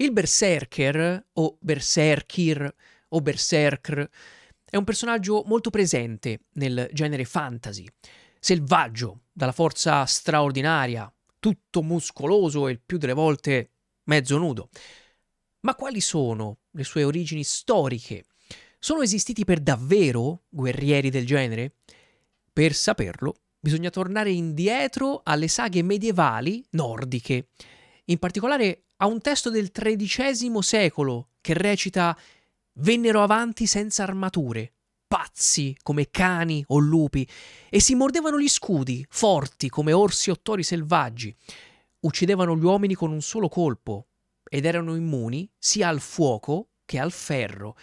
Il berserker, o berserkir, o berserkr è un personaggio molto presente nel genere fantasy, selvaggio, dalla forza straordinaria, tutto muscoloso e il più delle volte mezzo nudo. Ma quali sono le sue origini storiche? Sono esistiti per davvero guerrieri del genere? Per saperlo, bisogna tornare indietro alle saghe medievali nordiche, in particolare a un testo del XIII secolo che recita Vennero avanti senza armature, pazzi come cani o lupi, e si mordevano gli scudi, forti come orsi o tori selvaggi. Uccidevano gli uomini con un solo colpo ed erano immuni sia al fuoco che al ferro.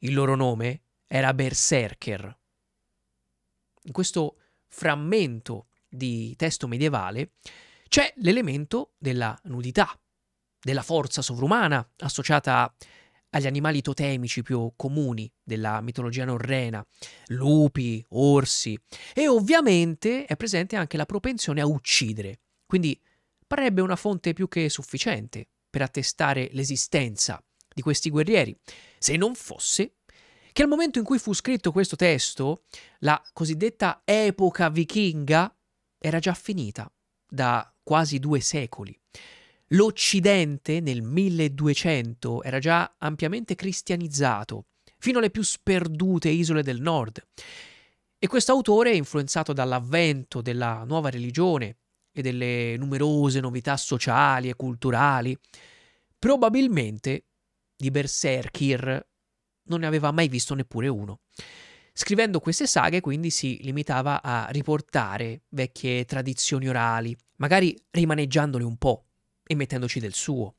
Il loro nome era Berserker. In questo frammento di testo medievale c'è l'elemento della nudità, della forza sovrumana associata agli animali totemici più comuni della mitologia norrena, lupi, orsi, e ovviamente è presente anche la propensione a uccidere, quindi parrebbe una fonte più che sufficiente per attestare l'esistenza di questi guerrieri, se non fosse che al momento in cui fu scritto questo testo, la cosiddetta epoca vichinga era già finita da quasi due secoli. L'Occidente nel 1200 era già ampiamente cristianizzato, fino alle più sperdute isole del nord. E questo autore, influenzato dall'avvento della nuova religione e delle numerose novità sociali e culturali, probabilmente di Berserkir non ne aveva mai visto neppure uno. Scrivendo queste saghe quindi si limitava a riportare vecchie tradizioni orali, magari rimaneggiandole un po' e mettendoci del suo.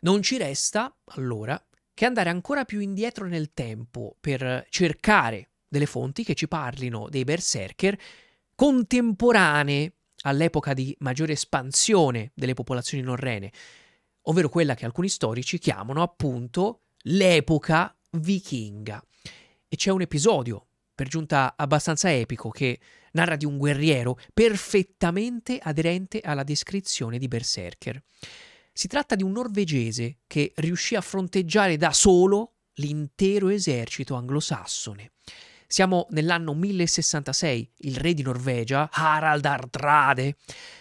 Non ci resta, allora, che andare ancora più indietro nel tempo per cercare delle fonti che ci parlino dei berserker contemporanee all'epoca di maggiore espansione delle popolazioni norrene, ovvero quella che alcuni storici chiamano appunto l'epoca vichinga. E c'è un episodio, per giunta abbastanza epico, che narra di un guerriero perfettamente aderente alla descrizione di Berserker. Si tratta di un norvegese che riuscì a fronteggiare da solo l'intero esercito anglosassone. Siamo nell'anno 1066, il re di Norvegia, Harald Ardrade,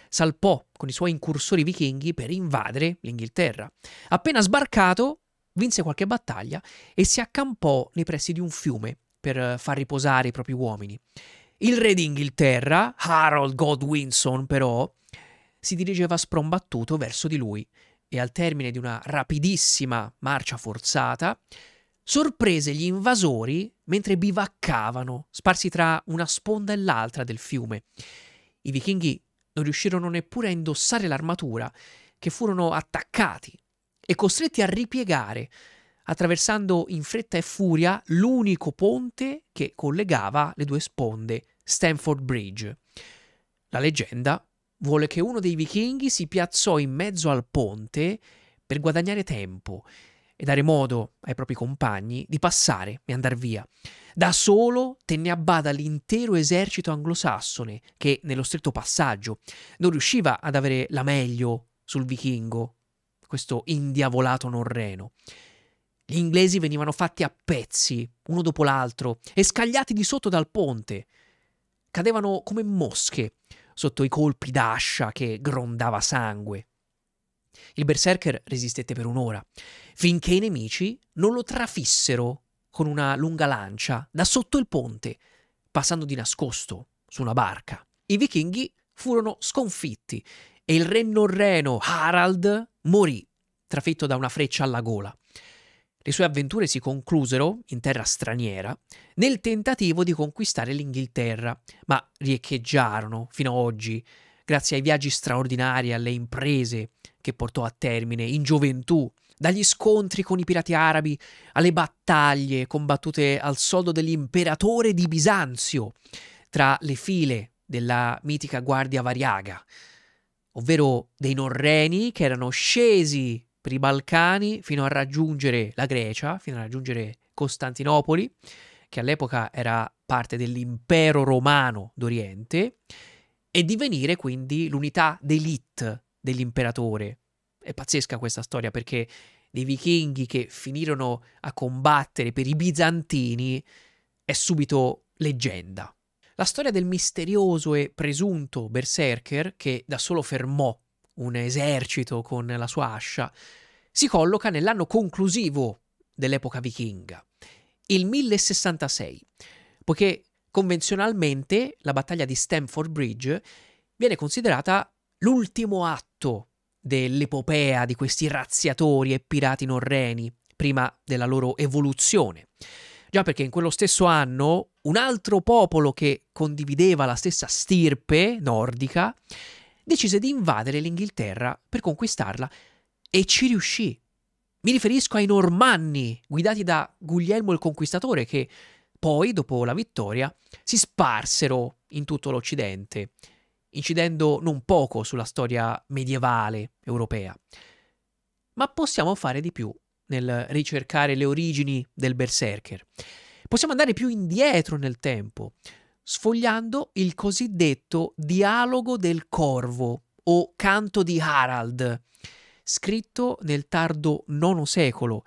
salpò con i suoi incursori vichinghi per invadere l'Inghilterra. Appena sbarcato, vinse qualche battaglia e si accampò nei pressi di un fiume per eh, far riposare i propri uomini. Il re d'Inghilterra, Harold Godwinson, però, si dirigeva sprombattuto verso di lui e al termine di una rapidissima marcia forzata sorprese gli invasori mentre bivaccavano, sparsi tra una sponda e l'altra del fiume. I vichinghi non riuscirono neppure a indossare l'armatura, che furono attaccati e costretti a ripiegare attraversando in fretta e furia l'unico ponte che collegava le due sponde, Stamford Bridge. La leggenda vuole che uno dei vichinghi si piazzò in mezzo al ponte per guadagnare tempo e dare modo ai propri compagni di passare e andar via. Da solo tenne a bada l'intero esercito anglosassone che, nello stretto passaggio, non riusciva ad avere la meglio sul vichingo, questo indiavolato norreno. Gli inglesi venivano fatti a pezzi, uno dopo l'altro, e scagliati di sotto dal ponte. Cadevano come mosche sotto i colpi d'ascia che grondava sangue. Il berserker resistette per un'ora, finché i nemici non lo trafissero con una lunga lancia da sotto il ponte, passando di nascosto su una barca. I vichinghi furono sconfitti e il re norreno Harald morì, trafitto da una freccia alla gola. Le sue avventure si conclusero, in terra straniera, nel tentativo di conquistare l'Inghilterra, ma riecheggiarono fino ad oggi, grazie ai viaggi straordinari, alle imprese che portò a termine in gioventù, dagli scontri con i pirati arabi alle battaglie combattute al soldo dell'imperatore di Bisanzio tra le file della mitica guardia variaga, ovvero dei norreni che erano scesi per i Balcani fino a raggiungere la Grecia, fino a raggiungere Costantinopoli, che all'epoca era parte dell'impero romano d'Oriente, e divenire quindi l'unità d'elite dell'imperatore. È pazzesca questa storia perché dei vichinghi che finirono a combattere per i bizantini è subito leggenda. La storia del misterioso e presunto berserker che da solo fermò un esercito con la sua ascia, si colloca nell'anno conclusivo dell'epoca vichinga, il 1066, poiché convenzionalmente la battaglia di Stamford Bridge viene considerata l'ultimo atto dell'epopea di questi razziatori e pirati norreni, prima della loro evoluzione. Già perché in quello stesso anno un altro popolo che condivideva la stessa stirpe nordica decise di invadere l'Inghilterra per conquistarla e ci riuscì. Mi riferisco ai Normanni, guidati da Guglielmo il Conquistatore, che poi, dopo la vittoria, si sparsero in tutto l'Occidente, incidendo non poco sulla storia medievale europea. Ma possiamo fare di più nel ricercare le origini del berserker. Possiamo andare più indietro nel tempo, sfogliando il cosiddetto Dialogo del Corvo o Canto di Harald, scritto nel tardo IX secolo.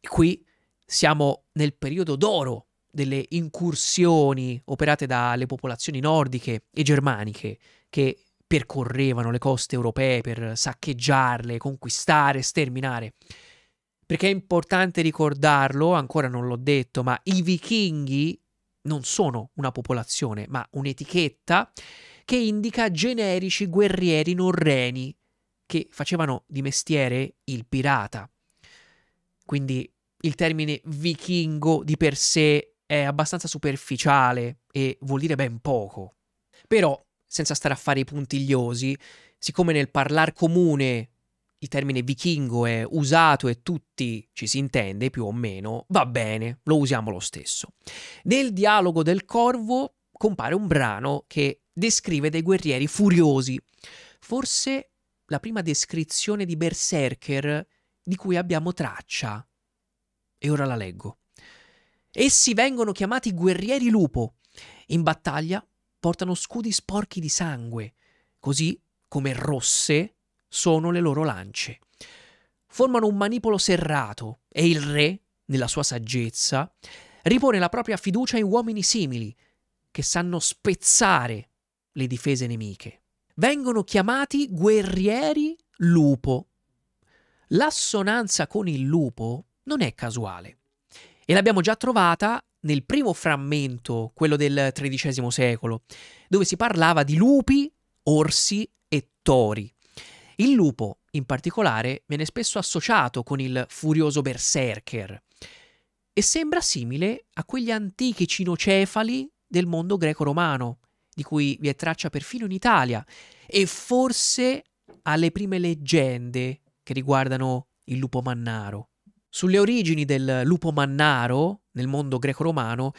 Qui siamo nel periodo d'oro delle incursioni operate dalle popolazioni nordiche e germaniche che percorrevano le coste europee per saccheggiarle, conquistare, sterminare. Perché è importante ricordarlo, ancora non l'ho detto, ma i vichinghi non sono una popolazione, ma un'etichetta che indica generici guerrieri norreni che facevano di mestiere il pirata. Quindi il termine vichingo di per sé è abbastanza superficiale e vuol dire ben poco. Però, senza stare a fare i puntigliosi, siccome nel parlar comune il termine vichingo è usato e tutti ci si intende più o meno, va bene, lo usiamo lo stesso. Nel dialogo del corvo compare un brano che descrive dei guerrieri furiosi, forse la prima descrizione di Berserker di cui abbiamo traccia. E ora la leggo. Essi vengono chiamati guerrieri lupo. In battaglia portano scudi sporchi di sangue, così come rosse sono le loro lance. Formano un manipolo serrato e il re, nella sua saggezza, ripone la propria fiducia in uomini simili, che sanno spezzare le difese nemiche. Vengono chiamati guerrieri lupo. L'assonanza con il lupo non è casuale e l'abbiamo già trovata nel primo frammento, quello del XIII secolo, dove si parlava di lupi, orsi e tori. Il lupo, in particolare, viene spesso associato con il furioso berserker e sembra simile a quegli antichi cinocefali del mondo greco-romano, di cui vi è traccia perfino in Italia, e forse alle prime leggende che riguardano il lupo mannaro. Sulle origini del lupo mannaro nel mondo greco-romano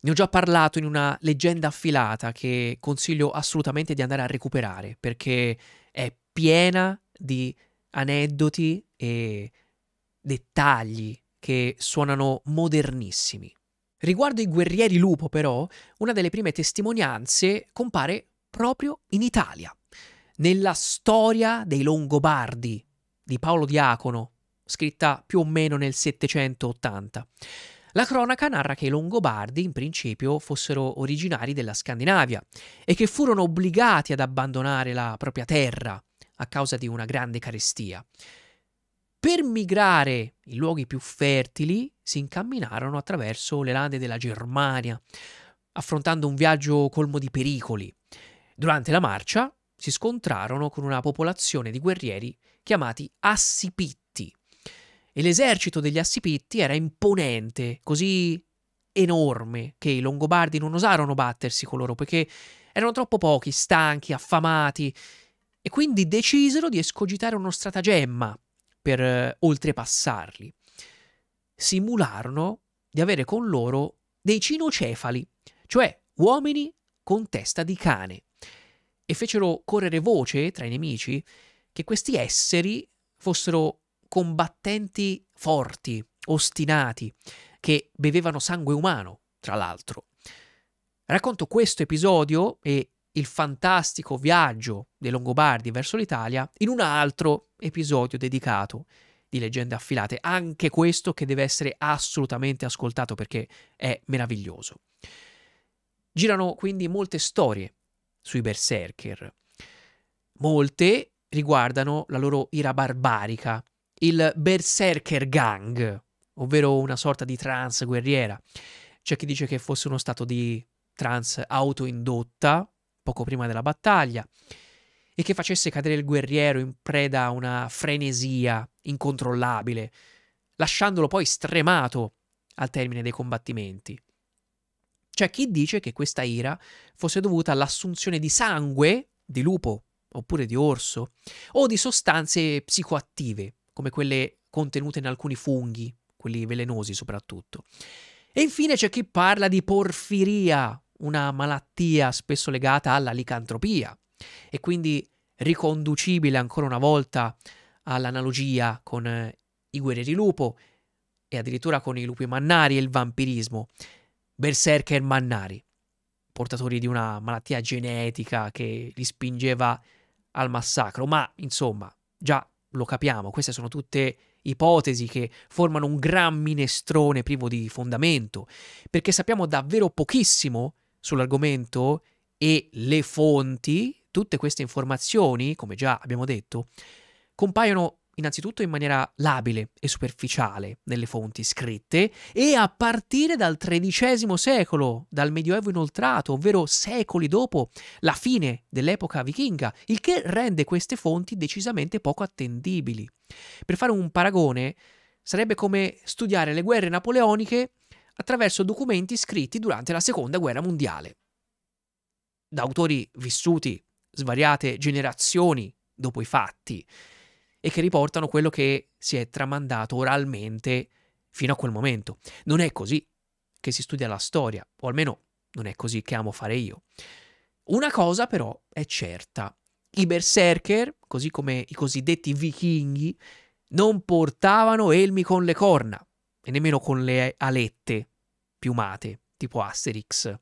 ne ho già parlato in una leggenda affilata che consiglio assolutamente di andare a recuperare perché è piena di aneddoti e dettagli che suonano modernissimi. Riguardo i guerrieri lupo, però, una delle prime testimonianze compare proprio in Italia, nella storia dei Longobardi di Paolo Diacono, scritta più o meno nel 780. La cronaca narra che i Longobardi in principio fossero originari della Scandinavia e che furono obbligati ad abbandonare la propria terra a causa di una grande carestia. Per migrare in luoghi più fertili si incamminarono attraverso le lande della Germania, affrontando un viaggio colmo di pericoli. Durante la marcia si scontrarono con una popolazione di guerrieri chiamati Assipitti. E l'esercito degli Assipitti era imponente, così enorme, che i Longobardi non osarono battersi con loro perché erano troppo pochi, stanchi, affamati e quindi decisero di escogitare uno stratagemma per eh, oltrepassarli. Simularono di avere con loro dei cinocefali, cioè uomini con testa di cane, e fecero correre voce tra i nemici che questi esseri fossero combattenti forti, ostinati, che bevevano sangue umano, tra l'altro. Racconto questo episodio e il fantastico viaggio dei Longobardi verso l'Italia in un altro episodio dedicato di leggende affilate, anche questo che deve essere assolutamente ascoltato perché è meraviglioso. Girano quindi molte storie sui berserker, molte riguardano la loro ira barbarica, il berserker gang, ovvero una sorta di trans guerriera. C'è chi dice che fosse uno stato di trans autoindotta, poco prima della battaglia, e che facesse cadere il guerriero in preda a una frenesia incontrollabile, lasciandolo poi stremato al termine dei combattimenti. C'è chi dice che questa ira fosse dovuta all'assunzione di sangue di lupo oppure di orso o di sostanze psicoattive, come quelle contenute in alcuni funghi, quelli velenosi soprattutto. E infine c'è chi parla di porfiria, una malattia spesso legata alla licantropia e quindi riconducibile ancora una volta all'analogia con eh, i guerrieri lupo e addirittura con i lupi mannari e il vampirismo, berserker mannari, portatori di una malattia genetica che li spingeva al massacro, ma insomma, già lo capiamo, queste sono tutte ipotesi che formano un gran minestrone privo di fondamento, perché sappiamo davvero pochissimo sull'argomento e le fonti, tutte queste informazioni, come già abbiamo detto, compaiono innanzitutto in maniera labile e superficiale nelle fonti scritte e a partire dal XIII secolo, dal Medioevo inoltrato, ovvero secoli dopo la fine dell'epoca vichinga, il che rende queste fonti decisamente poco attendibili. Per fare un paragone, sarebbe come studiare le guerre napoleoniche attraverso documenti scritti durante la Seconda Guerra Mondiale. Da autori vissuti svariate generazioni dopo i fatti e che riportano quello che si è tramandato oralmente fino a quel momento. Non è così che si studia la storia, o almeno non è così che amo fare io. Una cosa però è certa. I berserker, così come i cosiddetti vichinghi, non portavano elmi con le corna e nemmeno con le alette piumate, tipo Asterix.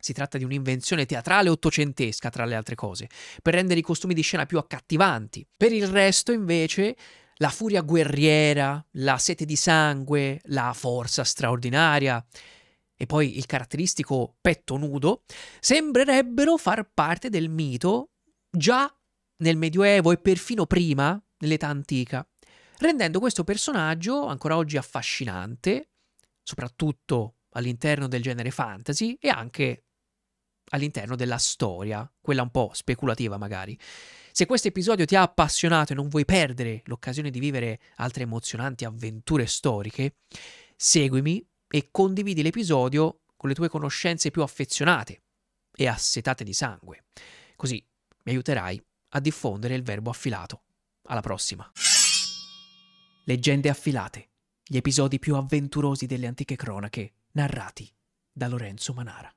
Si tratta di un'invenzione teatrale ottocentesca, tra le altre cose, per rendere i costumi di scena più accattivanti. Per il resto, invece, la furia guerriera, la sete di sangue, la forza straordinaria e poi il caratteristico petto nudo sembrerebbero far parte del mito già nel Medioevo e perfino prima, nell'età antica rendendo questo personaggio ancora oggi affascinante, soprattutto all'interno del genere fantasy e anche all'interno della storia, quella un po' speculativa magari. Se questo episodio ti ha appassionato e non vuoi perdere l'occasione di vivere altre emozionanti avventure storiche, seguimi e condividi l'episodio con le tue conoscenze più affezionate e assetate di sangue. Così mi aiuterai a diffondere il verbo affilato. Alla prossima! Leggende affilate, gli episodi più avventurosi delle antiche cronache narrati da Lorenzo Manara.